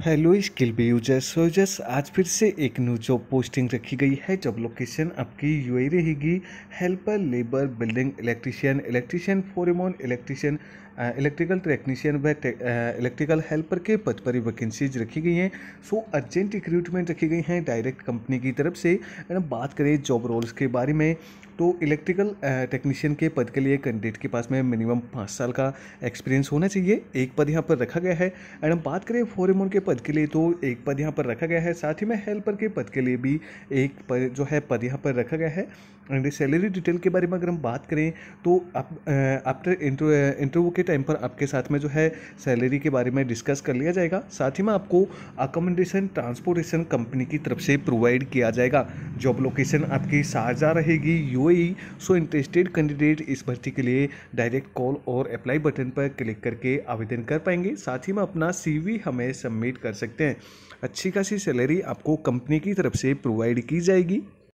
hello Skillbee users so आज फिर से एक न्यू जॉब पोस्टिंग रखी गई है जॉब लोकेशन आपकी यू रहेगी helper labour building electrician electrician foreman electrician electrical technician व इलेक्ट्रिकल हेल्पर के पद पर वैकेंसीज रखी गई हैं सो अर्जेंट रिक्रूटमेंट रखी गई हैं डायरेक्ट कंपनी की तरफ से बात करें जॉब रोल्स के बारे में तो इलेक्ट्रिकल टेक्नीशियन के पद के लिए कैंडिडेट के पास में मिनिमम पाँच साल का एक्सपीरियंस होना चाहिए एक पद यहाँ पर रखा गया है एंड हम बात करें फोरेमोन के पद के लिए तो एक पद यहाँ पर रखा गया है साथ ही में हेल्पर के पद के लिए भी एक पद जो है पद यहाँ पर रखा गया है एंड सैलरी डिटेल के बारे में अगर हम बात करें तो आप आफ्टर इंटरव्यू के टाइम पर आपके साथ में जो है सैलरी के बारे में डिस्कस कर लिया जाएगा साथ ही में आपको अकोमोडेशन ट्रांसपोर्टेशन कंपनी की तरफ से प्रोवाइड किया जाएगा जॉब लोकेशन आपकी साझा रहेगी यूएई सो इंटरेस्टेड कैंडिडेट इस भर्ती के लिए डायरेक्ट कॉल और अप्लाई बटन पर क्लिक करके आवेदन कर पाएंगे साथ ही में अपना सीवी हमें सबमिट कर सकते हैं अच्छी खासी सैलरी आपको कंपनी की तरफ से प्रोवाइड की जाएगी